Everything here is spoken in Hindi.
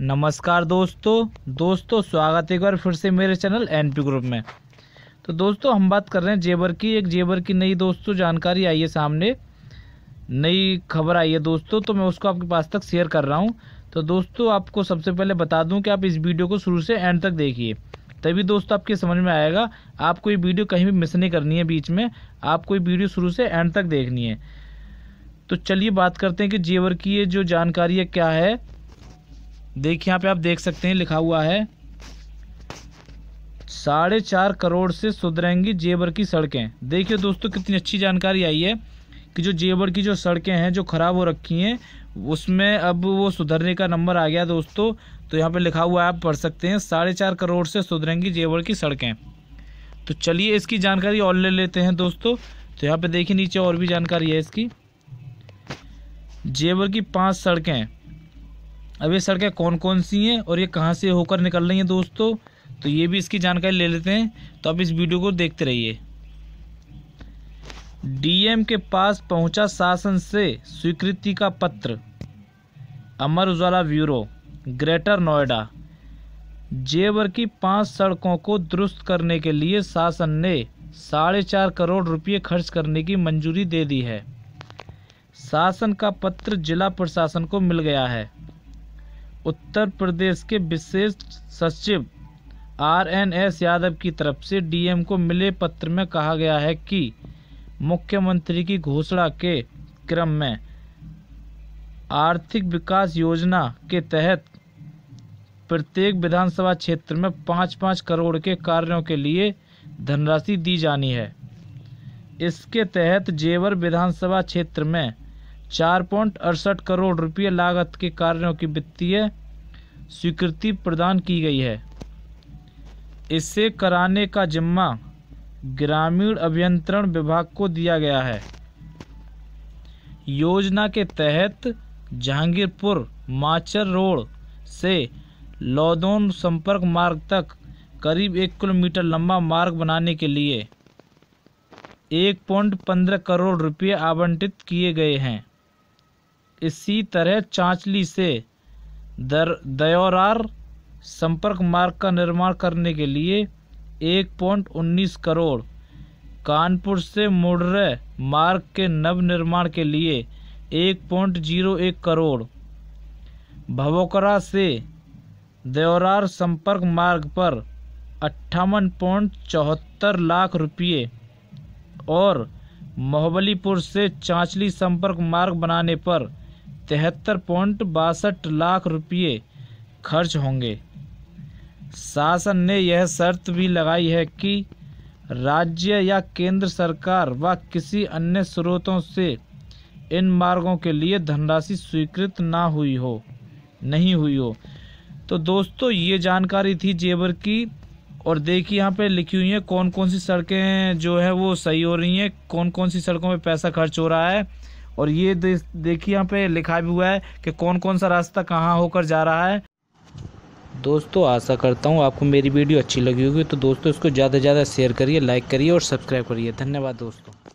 नमस्कार दोस्तों दोस्तों स्वागत है एक बार फिर से मेरे चैनल एन पी ग्रुप में तो दोस्तों हम बात कर रहे हैं जेबर की एक जेबर की नई दोस्तों जानकारी आई है सामने नई खबर आई है दोस्तों तो मैं उसको आपके पास तक शेयर कर रहा हूँ तो दोस्तों आपको सबसे पहले बता दूँ कि आप इस वीडियो को शुरू से एंड तक देखिए तभी दोस्तों आपके समझ में आएगा आपको ये वीडियो कहीं भी मिस नहीं करनी है बीच में आपको ये वीडियो शुरू से एंड तक देखनी है तो चलिए बात करते हैं कि जेवर की ये जो जानकारी है क्या है देखिए यहाँ पे आप देख सकते हैं लिखा हुआ है साढ़े चार करोड़ से सुधरेंगी जेबर की सड़कें देखिए दोस्तों कितनी अच्छी जानकारी आई है कि जो जेबर की जो सड़कें हैं जो ख़राब हो रखी हैं उसमें अब वो सुधरने का नंबर आ गया दोस्तों तो यहाँ पे लिखा हुआ है आप पढ़ सकते हैं साढ़े चार करोड़ से सुधरेंगी जेवर की सड़कें तो चलिए इसकी जानकारी और ले लेते हैं दोस्तों तो यहाँ पे देखिए नीचे और भी जानकारी है इसकी जेवर की पांच सड़कें अब ये सड़कें कौन कौन सी हैं और ये कहाँ से होकर निकल रही हैं दोस्तों तो ये भी इसकी जानकारी ले लेते हैं तो आप इस वीडियो को देखते रहिए डीएम के पास पहुंचा शासन से स्वीकृति का पत्र अमर उजाला ब्यूरो ग्रेटर नोएडा जेवर की पांच सड़कों को दुरुस्त करने के लिए शासन ने साढ़े चार करोड़ रुपये खर्च करने की मंजूरी दे दी है शासन का पत्र जिला प्रशासन को मिल गया है उत्तर प्रदेश के विशेष सचिव आर एन एस यादव की तरफ से डीएम को मिले पत्र में कहा गया है कि मुख्यमंत्री की घोषणा के क्रम में आर्थिक विकास योजना के तहत प्रत्येक विधानसभा क्षेत्र में पाँच पाँच करोड़ के कार्यों के लिए धनराशि दी जानी है इसके तहत जेवर विधानसभा क्षेत्र में चार पॉइंट अड़सठ करोड़ रुपये लागत के कार्यों की वित्तीय स्वीकृति प्रदान की गई है इसे कराने का जिम्मा ग्रामीण अभियंत्रण विभाग को दिया गया है योजना के तहत जहांगीरपुर माचर रोड से लौदौन संपर्क मार्ग तक करीब एक किलोमीटर लंबा मार्ग बनाने के लिए एक पॉइंट पंद्रह करोड़ रुपये आवंटित किए गए हैं इसी तरह चांचली से दर दयोरार संपर्क मार्ग का निर्माण करने के लिए एक पॉइंट उन्नीस करोड़ कानपुर से मुडरे मार्ग के नव निर्माण के लिए एक पॉइंट जीरो एक करोड़ भवोकरा से देवरार संपर्क मार्ग पर अट्ठावन पॉइंट चौहत्तर लाख रुपये और मोहबलीपुर से चांचली संपर्क मार्ग बनाने पर तिहत्तर पॉइंट बासठ लाख रुपये खर्च होंगे शासन ने यह शर्त भी लगाई है कि राज्य या केंद्र सरकार व किसी अन्य स्रोतों से इन मार्गों के लिए धनराशि स्वीकृत ना हुई हो नहीं हुई हो तो दोस्तों ये जानकारी थी जेवर की और देखिए यहाँ पे लिखी हुई है कौन कौन सी सड़कें जो है वो सही हो रही हैं कौन कौन सी सड़कों पे पैसा खर्च हो रहा है और ये देखिए यहाँ पे लिखा भी हुआ है कि कौन कौन सा रास्ता कहाँ होकर जा रहा है दोस्तों आशा करता हूँ आपको मेरी वीडियो अच्छी लगी होगी तो दोस्तों इसको ज़्यादा से ज़्यादा शेयर करिए लाइक करिए और सब्सक्राइब करिए धन्यवाद दोस्तों